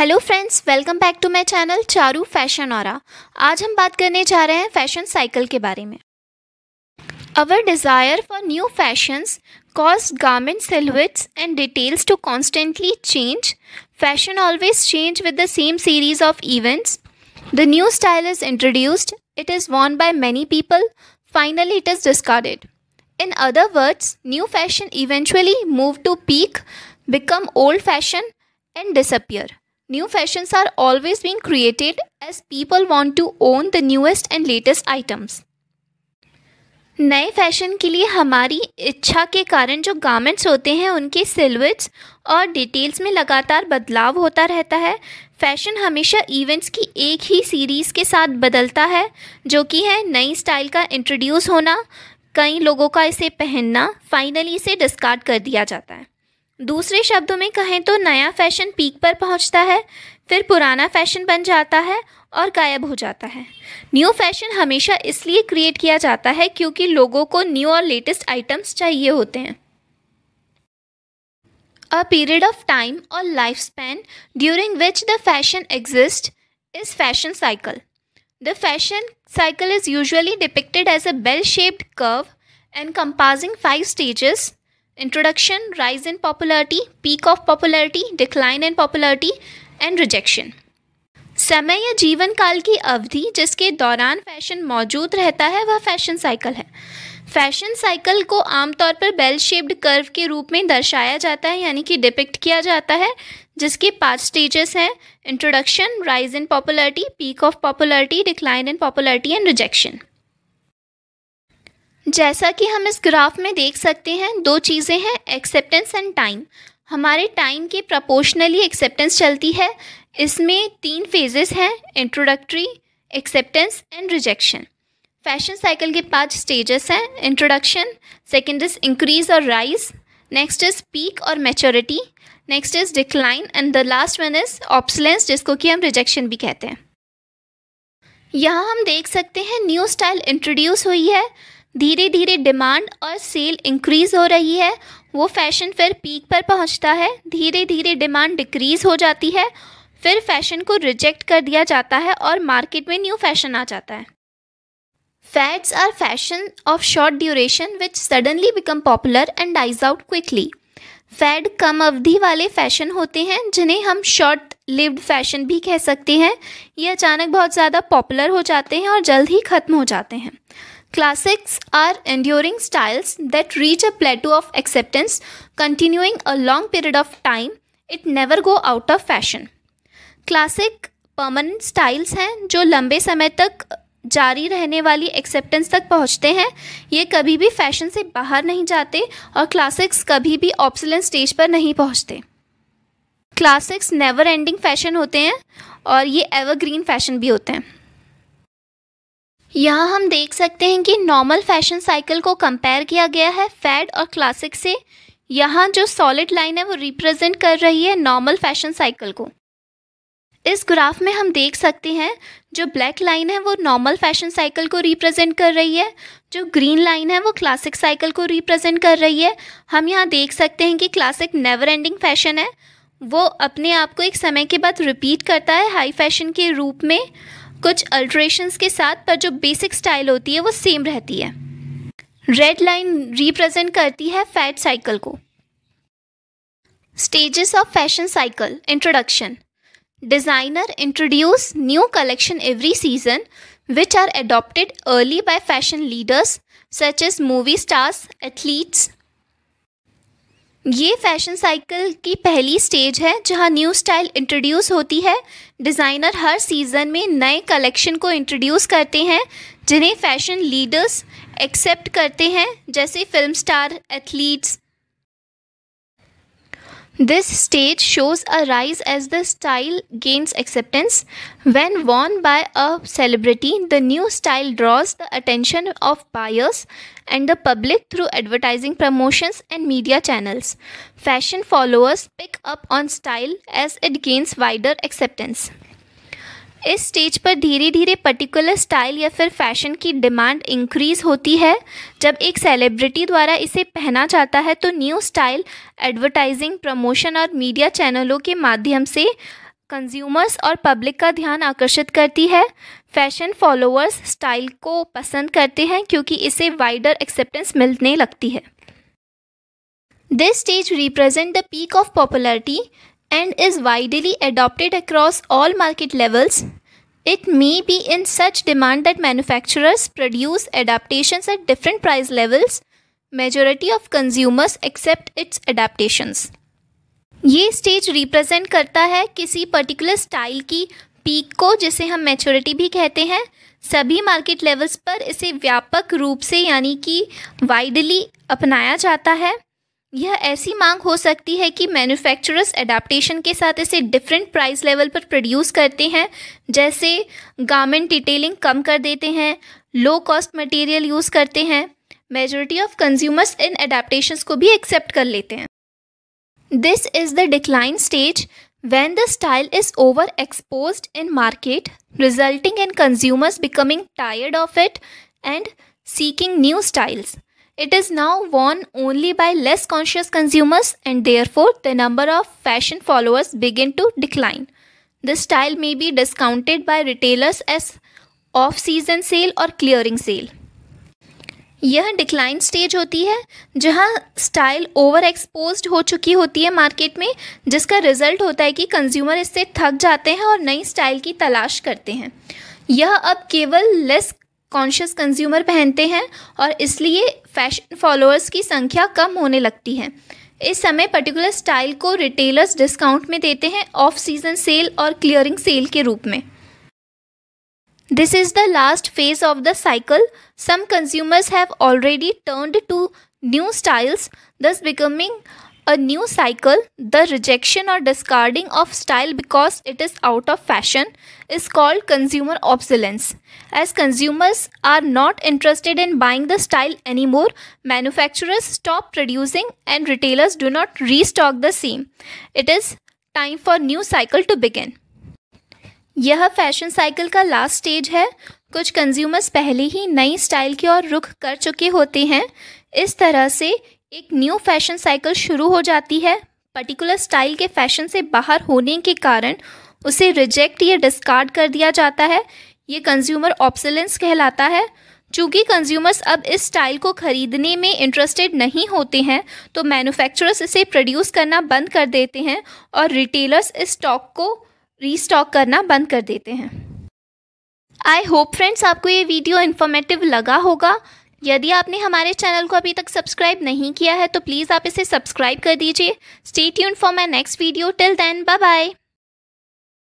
Hello friends welcome back to my channel Charu fashion और आज हम बात करने जा रहे हैं फैशन साइकिल के बारे में our desire for new fashions cause garment silhouettes and details to constantly change fashion always change with the same series of events the new style is introduced it is worn by many people finally it is discarded in other words new fashion eventually move to peak become old fashion and disappear New fashions are always being created as people want to own the newest and latest items. नए fashion के लिए हमारी इच्छा के कारण जो garments होते हैं उनके सिलवेट्स और डिटेल्स में लगातार बदलाव होता रहता है फैशन हमेशा इवेंट्स की एक ही सीरीज़ के साथ बदलता है जो कि है नई स्टाइल का इंट्रोड्यूस होना कई लोगों का इसे पहनना फाइनली इसे डिस्कार्ड कर दिया जाता है दूसरे शब्दों में कहें तो नया फैशन पीक पर पहुंचता है फिर पुराना फैशन बन जाता है और गायब हो जाता है न्यू फैशन हमेशा इसलिए क्रिएट किया जाता है क्योंकि लोगों को न्यू और लेटेस्ट आइटम्स चाहिए होते हैं अ पीरियड ऑफ टाइम और life span during which the fashion exist is fashion cycle the fashion cycle is usually depicted as a bell shaped curve and composing five stages introduction rise in popularity peak of popularity decline in popularity and rejection समय या जीवन काल की अवधि जिसके दौरान fashion मौजूद रहता है वह फैशन साइकिल है फैशन साइकिल को आमतौर पर बेल शेप्ड कर्व के रूप में दर्शाया जाता है यानी कि डिपिक्ट किया जाता है जिसके पांच स्टेजेस हैं introduction rise in popularity peak of popularity decline in popularity and rejection जैसा कि हम इस ग्राफ में देख सकते हैं दो चीज़ें हैं एक्सेप्टेंस एंड टाइम हमारे टाइम के प्रपोर्शनली एक्सेप्टेंस चलती है इसमें तीन फेजेस हैं introductory acceptance and rejection fashion cycle के पांच स्टेजेस हैं इंट्रोडक्शन सेकेंड इज़ इंक्रीज और राइज नेक्स्ट इज़ पीक और maturity next is decline and the last one is obsolescence जिसको कि हम रिजेक्शन भी कहते हैं यहाँ हम देख सकते हैं न्यू स्टाइल इंट्रोड्यूस हुई है धीरे धीरे डिमांड और सेल इंक्रीज़ हो रही है वो फैशन फिर पीक पर पहुंचता है धीरे धीरे डिमांड डिक्रीज़ हो जाती है फिर फैशन को रिजेक्ट कर दिया जाता है और मार्केट में न्यू फैशन आ जाता है fads are fashion of short duration which suddenly become popular and dies out quickly fad कम अवधि वाले फैशन होते हैं जिन्हें हम शॉर्ट लिव्ड फैशन भी कह सकते हैं ये अचानक बहुत ज़्यादा पॉपुलर हो जाते हैं और जल्द ही ख़त्म हो जाते हैं Classics are enduring styles that reach a plateau of acceptance, continuing a long period of time. It never go out of fashion. Classic permanent styles हैं जो लंबे समय तक जारी रहने वाली एक्सेप्टेंस तक पहुंचते हैं ये कभी भी फैशन से बाहर नहीं जाते और क्लासिक्स कभी भी ऑप्सलेंट स्टेज पर नहीं पहुंचते क्लासिक्स नेवर एंडिंग फैशन होते हैं और ये एवरग्रीन फैशन भी होते हैं यहाँ हम देख सकते हैं कि नॉर्मल फैशन साइकिल को कंपेयर किया गया है फैड और क्लासिक से यहाँ जो सॉलिड लाइन है वो रिप्रेजेंट कर रही है नॉर्मल फैशन साइकिल को इस ग्राफ में हम देख सकते हैं जो ब्लैक लाइन है वो नॉर्मल फैशन साइकिल को रिप्रेजेंट कर रही है जो ग्रीन लाइन है वो क्लासिक साइकिल को रिप्रेजेंट कर रही है हम यहाँ देख सकते हैं कि क्लासिक नेवर एंडिंग फैशन है वो अपने आप को एक समय के बाद रिपीट करता है हाई फैशन के रूप में कुछ अल्ट्रेशंस के साथ पर जो बेसिक स्टाइल होती है वो सेम रहती है रेड लाइन रिप्रेजेंट करती है फैट साइकिल को stages of fashion cycle introduction designer introduce new collection every season which are adopted early by fashion leaders such is movie stars athletes ये fashion cycle की पहली stage है जहाँ new style introduce होती है designer हर season में नए collection को इंट्रोड्यूस करते हैं जिन्हें फैशन लीडर्स एक्सेप्ट करते हैं जैसे film star athletes This stage shows a rise as the style gains acceptance. When worn by a celebrity, the new style draws the attention of buyers and the public through advertising promotions and media channels. Fashion followers pick up on style as it gains wider acceptance. इस stage पर धीरे धीरे particular style या फिर fashion की demand increase होती है जब एक सेलिब्रिटी द्वारा इसे पहना जाता है तो न्यू स्टाइल एडवर्टाइजिंग प्रमोशन और मीडिया चैनलों के माध्यम से कंज्यूमर्स और पब्लिक का ध्यान आकर्षित करती है फैशन फॉलोअर्स स्टाइल को पसंद करते हैं क्योंकि इसे वाइडर एक्सेप्टेंस मिलने लगती है this stage represent the peak of popularity and is widely adopted across all market levels, it may be in such demand that manufacturers produce adaptations at different price levels. Majority of consumers accept its adaptations. ये stage represent करता है किसी particular style की peak को जिसे हम maturity भी कहते हैं सभी मार्केट लेवल्स पर इसे व्यापक रूप से यानी कि वाइडली अपनाया जाता है यह ऐसी मांग हो सकती है कि मैन्युफैक्चरर्स एडाप्टेशन के साथ इसे डिफरेंट प्राइस लेवल पर प्रोड्यूस करते हैं जैसे गारमेंट डिटेलिंग कम कर देते हैं लो कॉस्ट मटेरियल यूज़ करते हैं मेजोरिटी ऑफ कंज्यूमर्स इन एडाप्टेशन को भी एक्सेप्ट कर लेते हैं this is the decline stage when the style is over expose in market resulting in consumers becoming tired of it and seeking new styles It is now worn only by less conscious consumers and therefore the number of fashion followers begin to decline. This style may be discounted by retailers as off season sale और clearing sale यह decline stage होती है जहां style over expose हो चुकी होती है market में जिसका रिजल्ट होता है कि कंज्यूमर इससे थक जाते हैं और नई स्टाइल की तलाश करते हैं यह अब केवल लेस कॉन्शियस कंज्यूमर पहनते हैं और इसलिए फैशन फॉलोअर्स की संख्या कम होने लगती है इस समय पर्टिकुलर स्टाइल को रिटेलर्स डिस्काउंट में देते हैं ऑफ सीजन सेल और क्लियरिंग सेल के रूप में this is the last phase of the cycle some consumers have already turned to new styles thus becoming a new cycle, the rejection or discarding of style because it is out of fashion is called consumer obsolescence. As consumers are not interested in buying the style anymore, manufacturers stop producing and retailers do not restock the same. It is time for new cycle to begin. यह fashion cycle का last stage है कुछ consumers पहले ही नई style की ओर रुख कर चुके होते हैं इस तरह से एक न्यू फैशन साइकिल शुरू हो जाती है पर्टिकुलर स्टाइल के फैशन से बाहर होने के कारण उसे रिजेक्ट या डिस्कार्ड कर दिया जाता है ये कंज्यूमर ऑप्सलेंस कहलाता है चूँकि कंज्यूमर्स अब इस स्टाइल को खरीदने में इंटरेस्टेड नहीं होते हैं तो मैन्युफैक्चरर्स इसे प्रोड्यूस करना बंद कर देते हैं और रिटेलर्स इस स्टॉक को रीस्टॉक करना बंद कर देते हैं आई होप फ्रेंड्स आपको ये वीडियो इन्फॉर्मेटिव लगा होगा यदि आपने हमारे चैनल को अभी तक सब्सक्राइब नहीं किया है तो प्लीज़ आप इसे सब्सक्राइब कर दीजिए स्टे यून for my next video till then bye bye